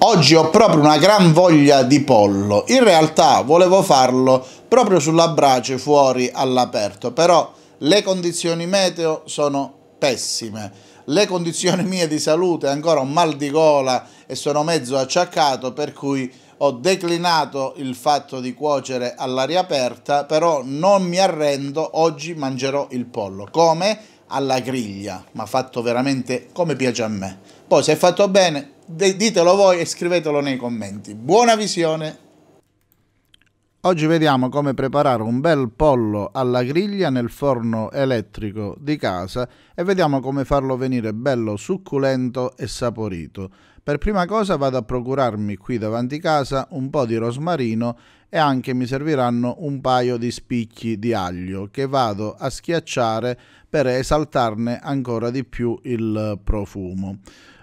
Oggi ho proprio una gran voglia di pollo. In realtà volevo farlo proprio sulla brace fuori all'aperto, però le condizioni meteo sono pessime. Le condizioni mie di salute, ancora un mal di gola e sono mezzo acciaccato, per cui ho declinato il fatto di cuocere all'aria aperta, però non mi arrendo, oggi mangerò il pollo. Come? Alla griglia, ma fatto veramente come piace a me. Poi se è fatto bene, ditelo voi e scrivetelo nei commenti. Buona visione! Oggi vediamo come preparare un bel pollo alla griglia nel forno elettrico di casa e vediamo come farlo venire bello succulento e saporito. Per prima cosa vado a procurarmi qui davanti casa un po' di rosmarino e anche mi serviranno un paio di spicchi di aglio che vado a schiacciare per esaltarne ancora di più il profumo.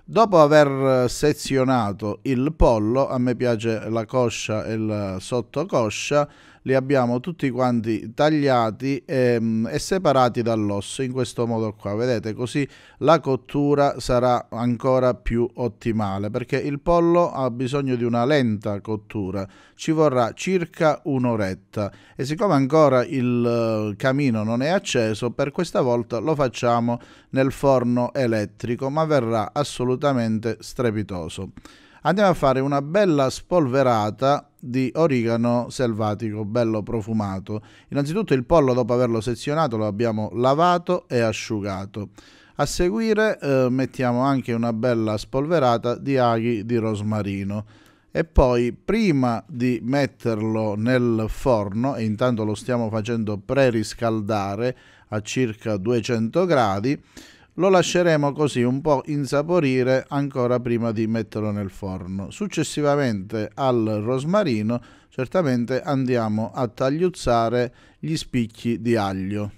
Dopo aver sezionato il pollo, a me piace la coscia e la sottocoscia, li abbiamo tutti quanti tagliati e, ehm, e separati dall'osso in questo modo qua vedete così la cottura sarà ancora più ottimale perché il pollo ha bisogno di una lenta cottura ci vorrà circa un'oretta e siccome ancora il eh, camino non è acceso per questa volta lo facciamo nel forno elettrico ma verrà assolutamente strepitoso andiamo a fare una bella spolverata di origano selvatico, bello profumato. Innanzitutto il pollo dopo averlo sezionato lo abbiamo lavato e asciugato. A seguire eh, mettiamo anche una bella spolverata di aghi di rosmarino e poi prima di metterlo nel forno, e intanto lo stiamo facendo preriscaldare a circa 200 gradi, lo lasceremo così un po' insaporire ancora prima di metterlo nel forno. Successivamente al rosmarino certamente andiamo a tagliuzzare gli spicchi di aglio.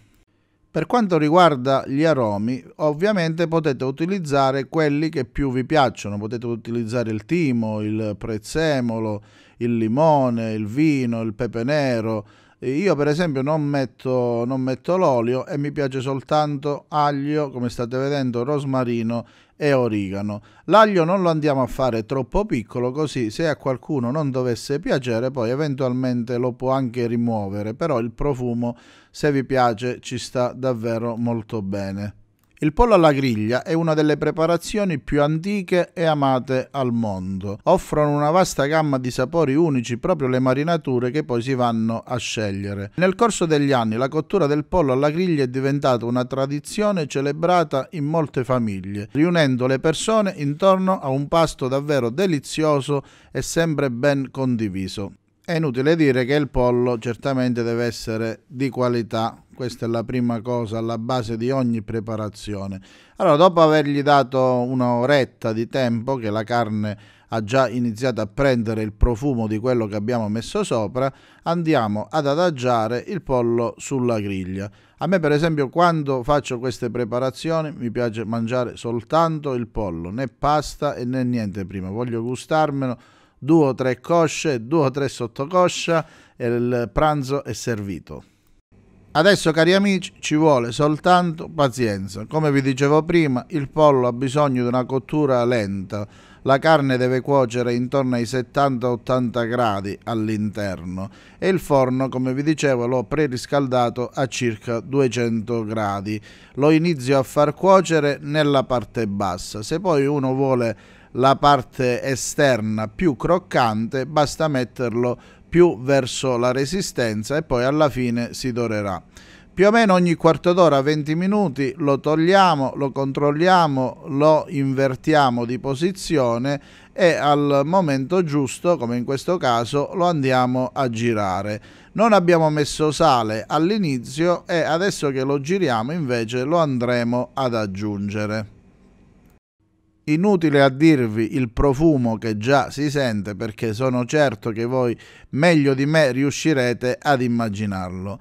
Per quanto riguarda gli aromi, ovviamente potete utilizzare quelli che più vi piacciono, potete utilizzare il timo, il prezzemolo, il limone, il vino, il pepe nero, io per esempio non metto, non metto l'olio e mi piace soltanto aglio, come state vedendo, rosmarino e origano. L'aglio non lo andiamo a fare troppo piccolo, così se a qualcuno non dovesse piacere, poi eventualmente lo può anche rimuovere, però il profumo, se vi piace, ci sta davvero molto bene. Il pollo alla griglia è una delle preparazioni più antiche e amate al mondo. Offrono una vasta gamma di sapori unici proprio le marinature che poi si vanno a scegliere. Nel corso degli anni la cottura del pollo alla griglia è diventata una tradizione celebrata in molte famiglie, riunendo le persone intorno a un pasto davvero delizioso e sempre ben condiviso. È inutile dire che il pollo certamente deve essere di qualità, questa è la prima cosa alla base di ogni preparazione. Allora, dopo avergli dato un'oretta di tempo che la carne ha già iniziato a prendere il profumo di quello che abbiamo messo sopra, andiamo ad adagiare il pollo sulla griglia. A me per esempio quando faccio queste preparazioni mi piace mangiare soltanto il pollo, né pasta e né niente prima, voglio gustarmelo due o tre cosce, due o tre sottocoscia e il pranzo è servito. Adesso cari amici ci vuole soltanto pazienza. Come vi dicevo prima, il pollo ha bisogno di una cottura lenta. La carne deve cuocere intorno ai 70-80 gradi all'interno e il forno, come vi dicevo, l'ho preriscaldato a circa 200 gradi. Lo inizio a far cuocere nella parte bassa. Se poi uno vuole la parte esterna più croccante, basta metterlo più verso la resistenza e poi alla fine si dorerà. Più o meno ogni quarto d'ora, 20 minuti, lo togliamo, lo controlliamo, lo invertiamo di posizione e al momento giusto, come in questo caso, lo andiamo a girare. Non abbiamo messo sale all'inizio e adesso che lo giriamo invece lo andremo ad aggiungere. Inutile a dirvi il profumo che già si sente perché sono certo che voi meglio di me riuscirete ad immaginarlo.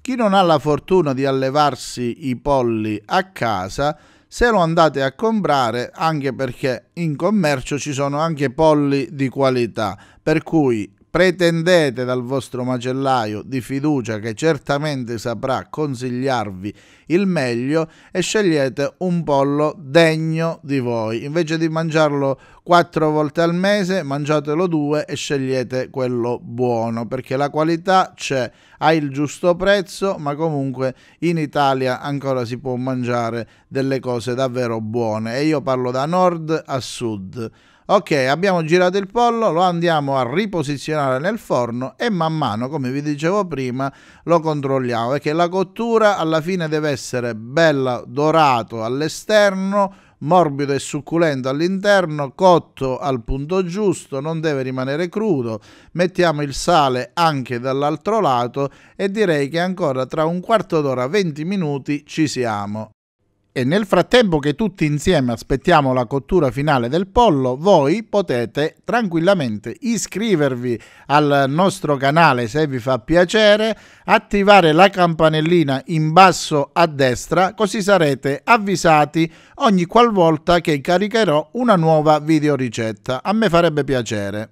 Chi non ha la fortuna di allevarsi i polli a casa, se lo andate a comprare, anche perché in commercio ci sono anche polli di qualità, per cui Pretendete dal vostro macellaio di fiducia che certamente saprà consigliarvi il meglio e scegliete un pollo degno di voi. Invece di mangiarlo quattro volte al mese, mangiatelo due e scegliete quello buono perché la qualità c'è, ha il giusto prezzo, ma comunque in Italia ancora si può mangiare delle cose davvero buone e io parlo da nord a sud. Ok, abbiamo girato il pollo, lo andiamo a riposizionare nel forno e man mano, come vi dicevo prima, lo controlliamo perché la cottura alla fine deve essere bella dorato all'esterno, morbido e succulento all'interno, cotto al punto giusto, non deve rimanere crudo. Mettiamo il sale anche dall'altro lato e direi che ancora tra un quarto d'ora, 20 minuti ci siamo e nel frattempo che tutti insieme aspettiamo la cottura finale del pollo, voi potete tranquillamente iscrivervi al nostro canale se vi fa piacere, attivare la campanellina in basso a destra così sarete avvisati ogni qualvolta che caricherò una nuova videoricetta. A me farebbe piacere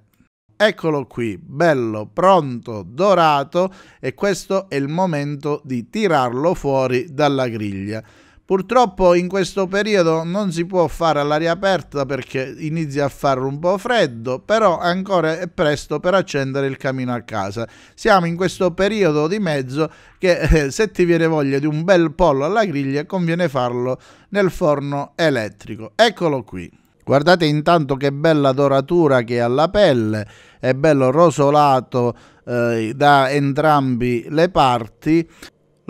eccolo qui, bello, pronto, dorato e questo è il momento di tirarlo fuori dalla griglia. Purtroppo in questo periodo non si può fare all'aria aperta perché inizia a fare un po' freddo, però ancora è presto per accendere il camino a casa. Siamo in questo periodo di mezzo che eh, se ti viene voglia di un bel pollo alla griglia conviene farlo nel forno elettrico. Eccolo qui. Guardate intanto che bella doratura che ha la pelle, è bello rosolato eh, da entrambi le parti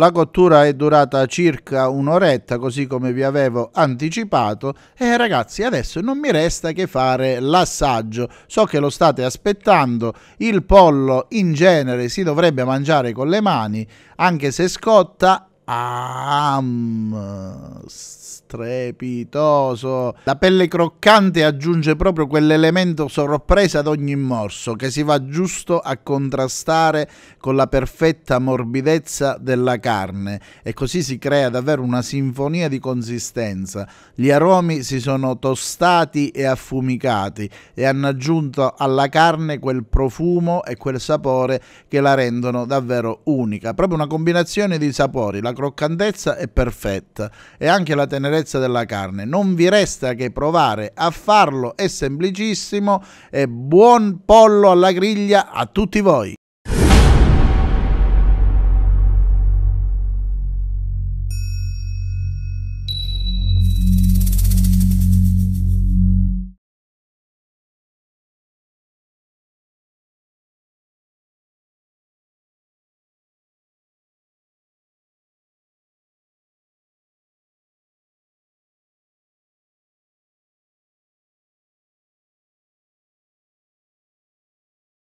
la cottura è durata circa un'oretta, così come vi avevo anticipato. E ragazzi, adesso non mi resta che fare l'assaggio. So che lo state aspettando. Il pollo in genere si dovrebbe mangiare con le mani, anche se scotta Am, strepitoso. La pelle croccante aggiunge proprio quell'elemento sorpresa ad ogni morso che si va giusto a contrastare con la perfetta morbidezza della carne e così si crea davvero una sinfonia di consistenza. Gli aromi si sono tostati e affumicati e hanno aggiunto alla carne quel profumo e quel sapore che la rendono davvero unica. Proprio una combinazione di sapori. La croccantezza è perfetta e anche la tenerezza della carne. Non vi resta che provare a farlo, è semplicissimo e buon pollo alla griglia a tutti voi!